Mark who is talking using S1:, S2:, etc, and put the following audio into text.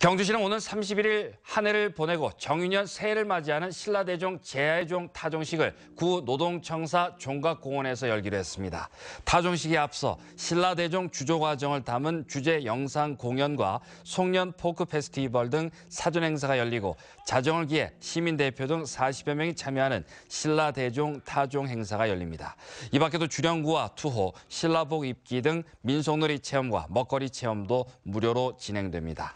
S1: 경주시는 오는 31일 한 해를 보내고 정유년 새해를 맞이하는 신라대종 제아의종 타종식을 구 노동청사 종각공원에서 열기로 했습니다. 타종식에 앞서 신라대종 주조과정을 담은 주제 영상 공연과 송년 포크 페스티벌 등 사전 행사가 열리고 자정을 기해 시민대표 등 40여 명이 참여하는 신라대종 타종 행사가 열립니다. 이 밖에도 주령구와 투호, 신라복 입기 등 민속놀이 체험과 먹거리 체험도 무료로 진행됩니다.